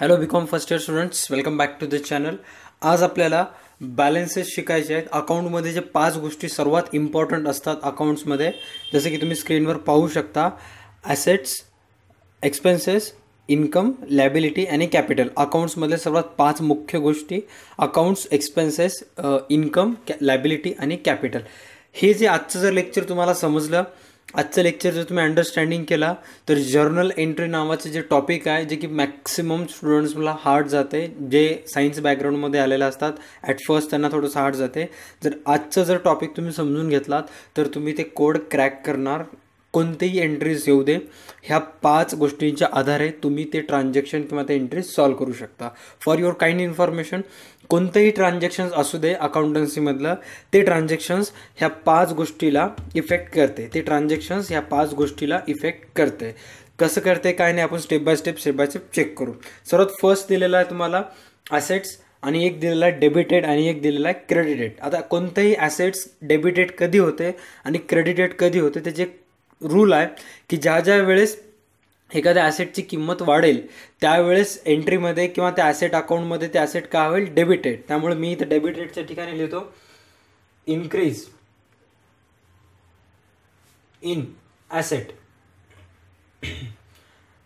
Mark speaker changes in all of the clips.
Speaker 1: hello B first year students welcome back to the channel आज आपल्याला बॅलेन्सेस शिकायचे आहेत अकाउंटमध्ये जे पाच गोष्टी सर्वात इम्पॉर्टंट असतात अकाउंट्समध्ये जसे की तुम्ही स्क्रीनवर पाहू शकता ॲसेट्स एक्सपेन्सेस इन्कम लॅबिलिटी आणि कॅपिटल अकाउंट्समधले सर्वात पाच मुख्य गोष्टी अकाउंट्स एक्सपेन्सेस इन्कम कॅ लॅबिलिटी आणि कॅपिटल हे जे आजचं जर लेक्चर तुम्हाला समजलं आजचं लेक्चर जर तुम्ही अंडरस्टँडिंग केला तर जर्नल एंट्री नावाचं जे टॉपिक आहे जे की मॅक्सिमम स्टुडंट्सला हार्ड जाते जे सायन्स बॅकग्राऊंडमध्ये आलेले असतात ॲट फर्स्ट त्यांना थोडंसं हार्ड जाते जर आजचं जर टॉपिक तुम्ही समजून घेतलात तर तुम्ही ते कोड क्रॅक करणार कोणतेही एंट्रीज येऊ दे ह्या पाच गोष्टींच्या आधारे तुम्ही ते ट्रान्झॅक्शन किंवा ते एंट्रीज सॉल्व करू शकता फॉर युअर काइंड इन्फॉर्मेशन कोणतंही ट्रान्झॅक्शन्स असू दे अकाउंटन्सीमधलं ते ट्रान्झॅक्शन्स ह्या पाच गोष्टीला इफेक्ट करते ते ट्रान्झॅक्शन्स ह्या पाच गोष्टीला इफेक्ट करते कसं करते काय नाही आपण step by step step by step check करू सर्वात फर्स्ट दिलेला आहे तुम्हाला ॲसेट्स आणि एक दिलेला आहे डेबिटेड आणि एक दिलेला आहे क्रेडिटेड आता कोणतेही ॲसेट्स डेबिटेड कधी होते आणि क्रेडिटेड कधी होते त्याचे रूल आहे की ज्या ज्या वेळेस एखाद्या ॲसेटची किंमत वाढेल त्यावेळेस एंट्रीमध्ये किंवा त्या ॲसेट अकाउंटमध्ये ते ॲसेट का होईल डेबिटेड त्यामुळे मी इथं डेबिटेडच्या ठिकाणी लिहितो इनक्रीज इन ॲसेट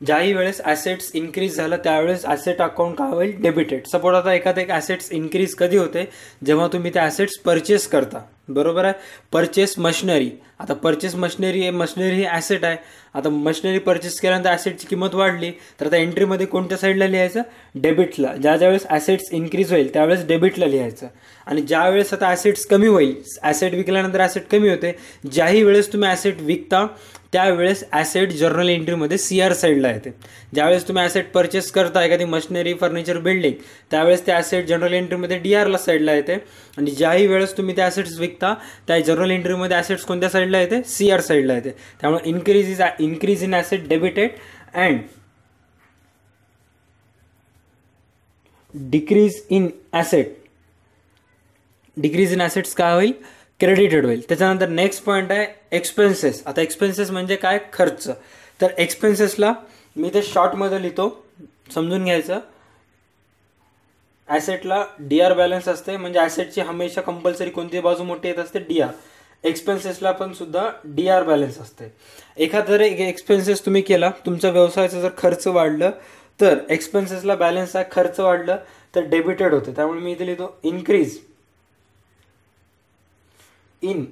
Speaker 1: ज्याही वेळेस ॲसेट्स इन्क्रीज झालं त्यावेळेस ॲसेट अकाउंट काय होईल डेबिटेड सपोज आता एखाद्या एक ॲसेट्स इन्क्रीज कधी होते जेव्हा तुम्ही त्या ॲसेट्स परचेस करता बरोबर आहे परचेस मशिनरी आता परचेस मशिनरी मशिनरी ही ॲसेट आहे आता मशिनरी परचेस केल्यानंतर ॲसेटची किंमत वाढली तर आता एंट्रीमध्ये कोणत्या साईडला लिहायचं डेबिटला ज्या ज्यावेळेस ॲसेट्स इन्क्रीज होईल त्यावेळेस डेबिटला लिहायचं आणि ज्या वेळेस आता ॲसेट्स कमी होईल ॲसेट विकल्यानंतर ॲसेट कमी होते ज्याही वेळेस तुम्ही ॲसेट विकता त्यावेळेस ॲसेट जर्नल एंट्रीमध्ये सी आर साईडला येते ज्यावेळेस तुम्ही ॲसेट परचेस करता एखादी मशिनरी फर्निचर बिल्डिंग त्यावेळेस ते ॲसेट जनरल एंट्रीमध्ये डी आरला साईडला येते आणि ज्याही वेळेस तुम्ही ते ॲसेट्स विक विकता त्या जर्नल एंट्रीमध्ये ॲसेट्स कोणत्या साईडला येते सी आर साईडला येते त्यामुळे increase is increase in asset debited and decrease in asset decrease in assets काय होईल क्रेडिटेड होईल त्याच्यानंतर नेक्स्ट पॉईंट आहे एक्सपेन्सेस आता एक्सपेन्सेस म्हणजे काय खर्च तर एक्सपेन्सेसला मी ते शॉर्टमध्ये लिहितो समजून घ्यायचं ॲसेटला डी आर बॅलन्स असते म्हणजे ॲसेटची हमेशा कंपल्सरी कोणती बाजू मोठी येत असते डी आर एक्सपेन्सेसला पण सुद्धा डी आर बॅलन्स असते एखादं एक एक्सपेन्सेस तुम्ही केला तुमच्या व्यवसायाचा जर खर्च वाढलं तर एक्सपेन्सेसला बॅलन्स आहे खर्च वाढलं तर डेबिटेड होते त्यामुळे मी इथे लिहितो इन्क्रीज इन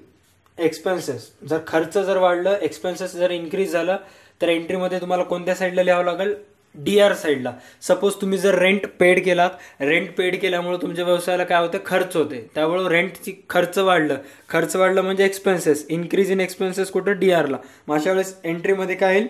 Speaker 1: एक्सपेन्सेस जर खर्च जर वाढलं एक्सपेन्सेस जर इन्क्रीज झालं तर एंट्रीमध्ये तुम्हाला कोणत्या साईडला लिहावं लागेल डी आर साईडला सपोज तुम्ही जर रेंट पेड केलात रेंट पेड केल्यामुळे तुमच्या व्यवसायाला काय होतं खर्च होते त्यामुळे रेंटची खर्च वाढलं खर्च वाढलं म्हणजे एक्सपेन्सेस इन्क्रीज इन एक्सपेन्सेस कुठं डी आरला मग अशा वेळेस एंट्रीमध्ये काय येईल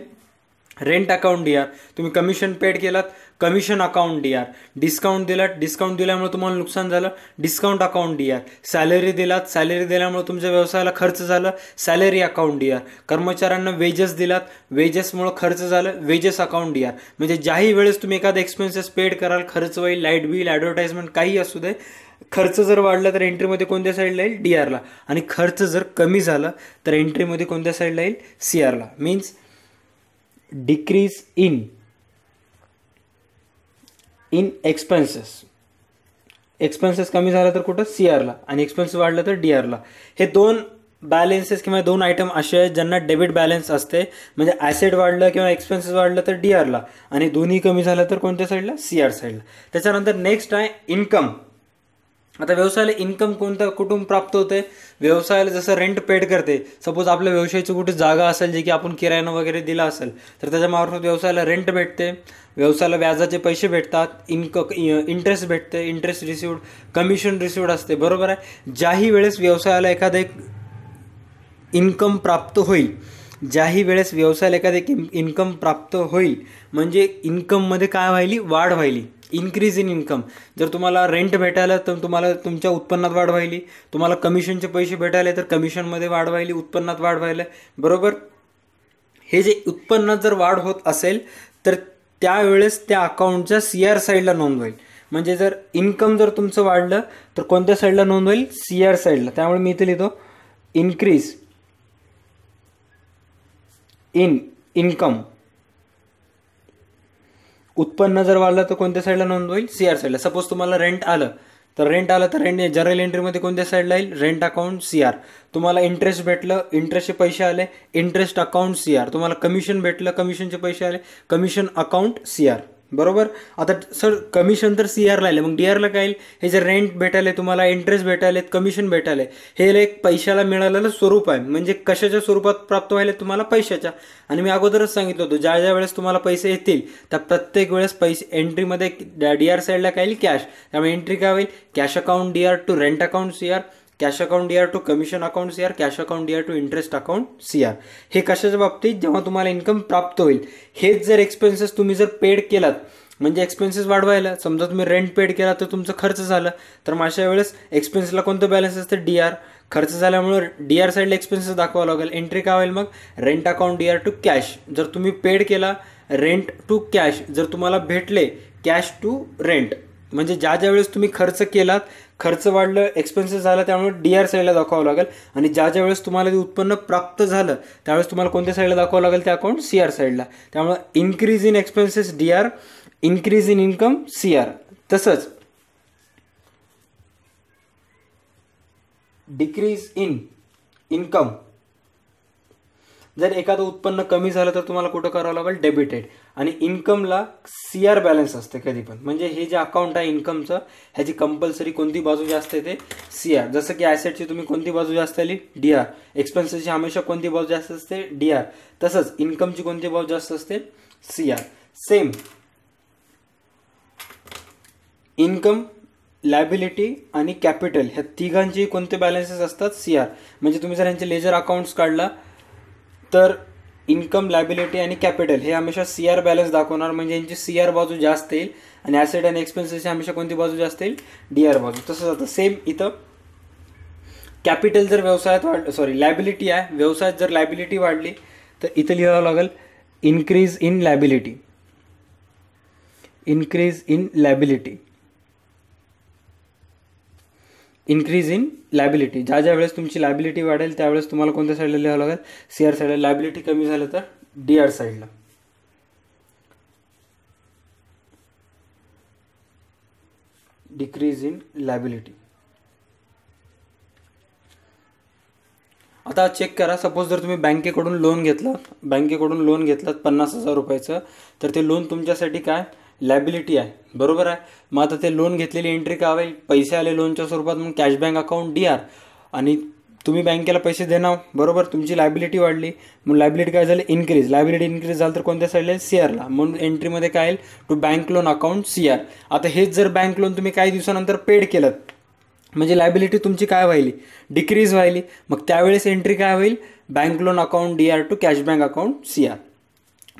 Speaker 1: रेंट अकाउंट डी आर तुम्ही कमिशन पेड केलात commission account D R discount दिलात डिस्काउंट दिल्यामुळे तुम्हाला नुकसान झालं discount account D R salary दिलात सॅलरी दिल्यामुळे तुमच्या व्यवसायाला खर्च झाला सॅलरी अकाउंट डी आर कर्मचाऱ्यांना वेजेस दिलात वेजेसमुळं खर्च झालं वेजेस अकाउंट डी आर म्हणजे ज्याही वेळेस तुम्ही एखादा एक्सपेन्सेस पेड कराल खर्च होईल लाईट बिल ॲडव्हर्टाईजमेंट काही असू दे खर्च जर वाढला तर एंट्रीमध्ये कोणत्या साईडला येईल डी आरला आणि खर्च जर कमी झाला तर एंट्रीमध्ये कोणत्या साईडला येईल सी आरला means decrease in in expenses expenses कमी झाला तर कुठं सी आरला आणि एक्सपेन्सेस वाढलं तर डी आरला हे दोन बॅलेन्सेस किंवा दोन आयटम असे आहेत ज्यांना डेबिट बॅलेन्स असते म्हणजे ॲसेट वाढलं किंवा एक्सपेन्सेस वाढलं तर डी आरला आणि दोन्ही कमी झालं तर कोणत्या साईडला सी आर साईडला त्याच्यानंतर नेक्स्ट आहे इन्कम आता व्यवसायाला इन्कम कोणतं कुटुंब प्राप्त होते व्यवसायाला जसं रेंट पेड करते सपोज आपल्या व्यवसायाची कुठे जागा असेल जे की आपण किरायानं वगैरे दिला असेल तर त्याच्यामार्फत व्यवसायाला रेंट भेटते व्यवसायाला व्याजाचे पैसे भेटतात इनक इंटरेस्ट भेटते इंटरेस्ट रिसिवड कमिशन रिसिवड असते बरोबर आहे ज्याही वेळेस व्यवसायाला एखादं एक इन्कम प्राप्त होईल ज्याही वेळेस व्यवसायाला एखादं एक इन्कम प्राप्त होईल म्हणजे इन्कममध्ये काय व्हायली वाढ व्हायली इन्क्रीज इन इन्कम जर तुम्हाला रेंट भेटायला तर तुम्हाला तुमच्या उत्पन्नात वाढ व्हायली तुम्हाला कमिशनचे पैसे भेटायला तर कमिशनमध्ये वाढ व्हायली उत्पन्नात वाढ व्हायला बरोबर हे जे उत्पन्नात जर वाढ होत असेल तर त्यावेळेस त्या अकाउंटच्या सी आर साईडला नोंद होईल म्हणजे जर इन्कम जर तुमचं वाढलं तर कोणत्या साईडला नोंद होईल सी आर साईडला त्यामुळे मी इथे लिहितो इन्क्रीज इन इन्कम उत्पन्न जर वाढलं तर कोणत्या साईडला नोंद होईल सी आर साईडला सपोज तुम्हाला रेंट आलं तर रेंट आलं तर रेंट जनरल एंट्रीमध्ये कोणत्या साईडला येईल रेंट अकाउंट सी आर तुम्हाला इंटरेस्ट भेटलं इंटरेस्टचे पैसे आले इंटरेस्ट अकाउंट सी आर तुम्हाला कमिशन भेटलं कमिशनचे पैसे आले कमिशन अकाउंट सी आर बरोबर आता सर कमिशन तर सी आरला आहे मग डी आरला काय येईल हे जे रेंट भेटायला तुम्हाला इंटरेस्ट भेटायला कमिशन भेटायला हे एक पैशाला मिळालेलं स्वरूप आहे म्हणजे कशाच्या स्वरूपात प्राप्त व्हायला तुम्हाला पैशाच्या आणि मी अगोदरच सांगितलं होतं ज्या ज्या वेळेस तुम्हाला पैसे येतील त्या प्रत्येक वेळेस पैसे एंट्रीमध्ये डी आर साईडला काय येईल कॅश त्यामुळे एंट्री काय होईल cash account D R to rent account C R cash account D R to commission account C R cash account D R to interest account C R हे कशाच्या बाबतीत जेव्हा तुम्हाला इन्कम प्राप्त होईल हेच जर एक्सपेन्सेस तुम्ही जर पेड केलात म्हणजे एक्सपेन्सेस वाढवायला समजा तुम्ही रेंट पेड केला तर तुमचं खर्च झालं तर मग अशा वेळेस एक्सपेन्सला कोणतं बॅलन्स असतं डी आर खर्च झाल्यामुळे डी आर साईडला एक्सपेन्सेस दाखवावं लागेल एंट्री काय होईल मग rent account D R to cash जर तुम्ही पेड केला रेंट टू कॅश जर तुम्हाला भेटले कॅश टू रेंट म्हणजे ज्या ज्या वेळेस तुम्ही खर्च केलात खर्च वाढलं एक्सपेन्सेस झाला त्यामुळे डी आर साईडला दाखवावं लागेल आणि ज्या ज्या वेळेस तुम्हाला ते उत्पन्न प्राप्त झालं त्यावेळेस तुम्हाला कोणत्या साईडला दाखवावं लागेल त्या अकाउंट सी आर साईडला त्यामुळे increase in expenses D R increase in income C R तसंच डिक्रीज इन इन्कम जर एखादं उत्पन्न कमी झालं तर तुम्हाला कुठं करावं लागेल डेबिटेड आणि इन्कमला सी आर बॅलन्स असते कधी पण म्हणजे हे जे अकाउंट आहे इन्कमचं ह्याची कंपल्सरी कोणती बाजू जास्त येते सी आर जसं की ॲसेटची तुम्ही कोणती बाजू जास्त आली डी आर एक्सपेन्सेसची हमेशा कोणती बाजू जास्त असते डी आर तसंच इन्कमची कोणती बाजू जास्त असते C R same income liability आणि कॅपिटल ह्या तिघांची कोणते बॅलन्सेस असतात सी आर म्हणजे तुम्ही जर यांचे लेजर अकाउंट्स काढला तर इन्कम लायबिलिटी आणि कॅपिटल हे हमेशा सी आर बॅलन्स दाखवणार म्हणजे यांची सी आर बाजू जास्त येईल आणि ॲसेट अँड एक्सपेन्सेस हमेशा कोणती बाजू जास्त येईल डी आर बाजू तसंच आता सेम इथं कॅपिटल जर व्यवसायात वाढ सॉरी लायबिलिटी आहे व्यवसायात जर लायबिलिटी वाढली तर इथं लिहावं लागेल increase in liability increase in liability increase in liability ज्या ज्या वेळेस तुमची लायबिलिटी वाढेल त्यावेळेस तुम्हाला कोणत्या साईडला लिहावं लागेल सी आर साईडला लायबिलिटी कमी झालं तर डी आर साईडला डिक्रीज इन लायबिलिटी आता चेक करा सपोज जर तुम्ही बँकेकडून लोन घेतलात बँकेकडून लोन घेतलात पन्नास हजार रुपयाचं तर ते लोन तुमच्यासाठी काय लायबिलिटी आहे बरोबर आहे मग आता ते लोन घेतलेली एंट्री काय होईल पैसे आले लोनच्या स्वरूपात मग cash bank account D R आणि तुम्ही बँकेला पैसे देणार बरोबर तुमची लायबिलिटी वाढली मग लायबिलिटी काय झाली इन्क्रीज लायबिलिटी इन्क्रीज झालं तर कोणत्या साईडला सी आरला म्हणून एंट्रीमध्ये काय येईल to bank loan account C R आता हेच जर बँक लोन तुम्ही काही दिवसानंतर पेड केलं म्हणजे लायबिलिटी तुमची काय व्हायली डिक्रीज व्हायली मग त्यावेळेस एंट्री काय होईल bank loan account D R to cash bank account C R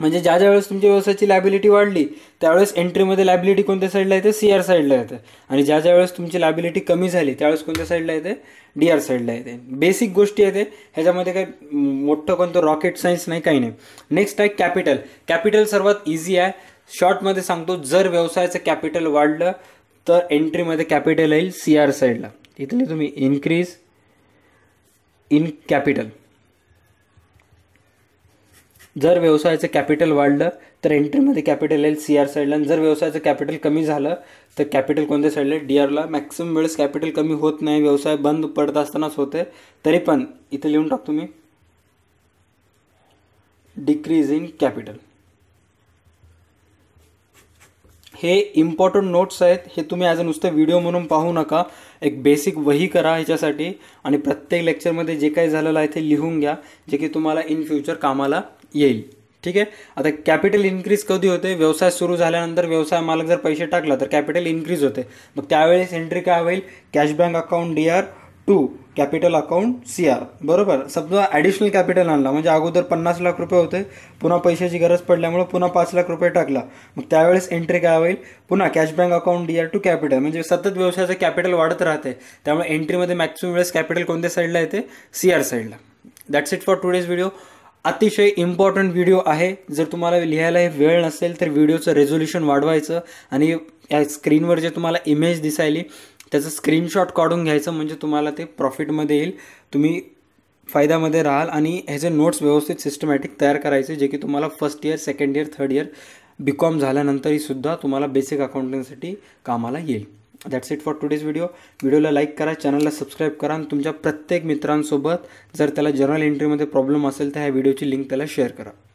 Speaker 1: म्हणजे ज्या ज्या वेळेस तुमच्या व्यवसायाची लायबिलिटी वाढली त्यावेळेस एंट्रीमध्ये लायबिलिटी कोणत्या साईडला येते सी आर साईडला येते आणि ज्या ज्या वेळेस तुमची लायबिलिटी कमी झाली त्यावेळेस कोणत्या साईडला येते डी आर साईडला येते बेसिक गोष्टी येते ह्याच्यामध्ये काय मोठं कोणतं रॉकेट सायन्स नाही काही नाही नेक्स्ट आहे कॅपिटल कॅपिटल सर्वात इझी आहे शॉर्टमध्ये सांगतो जर व्यवसायाचं कॅपिटल वाढलं तर एंट्रीमध्ये कॅपिटल येईल सी आर साईडला इथले तुम्ही इनक्रीज इन कॅपिटल जर व्यवसायाचं कॅपिटल वाढलं तर एंट्रीमध्ये कॅपिटल येईल सी आर साईडला आणि जर व्यवसायाचं कॅपिटल कमी झालं तर कॅपिटल कोणत्या साईडला डी आरला मॅक्सिमम वेळेस कॅपिटल कमी होत नाही व्यवसाय बंद पडत असतानाच होते तरी पण इथं लिहून टाक तुम्ही डिक्रीज इन कॅपिटल हे इम्पॉर्टंट नोट्स आहेत हे तुम्ही ॲज अ नुसतं व्हिडिओ म्हणून पाहू नका एक बेसिक वही करा ह्याच्यासाठी आणि प्रत्येक लेक्चरमध्ये जे काही झालेलं आहे ते लिहून घ्या जे की तुम्हाला इन फ्युचर कामाला येईल ठीक आहे आता कॅपिटल इन्क्रीज कधी होते व्यवसाय सुरू झाल्यानंतर व्यवसाय मालक जर पैसे टाकला तर कॅपिटल इन्क्रीज होते मग त्यावेळेस एंट्री काय होईल cash bank account D R to capital account C R बरोबर समजा ॲडिशनल कॅपिटल आणला म्हणजे अगोदर पन्नास लाख रुपये होते पुन्हा पैशाची गरज पडल्यामुळे पुन्हा पाच लाख रुपये टाकला मग त्यावेळेस एंट्री काय होईल पुन्हा cash bank account D R to capital म्हणजे सतत व्यवसायाचं कॅपिटल वाढत राहते त्यामुळे एंट्रीमध्ये मॅक्सिमम वेळेस कॅपिटल कोणत्या साईडला येते सी आर साईडला that's it for today's video अतिशय इम्पॉर्टंट व्हिडिओ आहे जर तुम्हाला लिहायला वेळ नसेल तर व्हिडिओचं रेझोल्युशन वाढवायचं आणि या स्क्रीनवर जे तुम्हाला इमेज दिसायली त्याचं स्क्रीनशॉट काढून घ्यायचं म्हणजे तुम्हाला ते प्रॉफिटमध्ये येईल तुम्ही फायद्यामध्ये राहाल आणि ह्याचे नोट्स व्यवस्थित सिस्टमॅटिक तयार करायचे जे की तुम्हाला first year second year third year B com झाल्यानंतरही सुद्धा तुम्हाला बेसिक अकाउंटंटसाठी कामाला येईल that's it for today's video व्हिडिओला लाईक करा चॅनलला सबस्क्राईब करा आणि तुमच्या प्रत्येक मित्रांसोबत जर त्याला जर्नल एंट्रीमध्ये प्रॉब्लेम असेल तर ह्या व्हिडिओची लिंक त्याला शेअर करा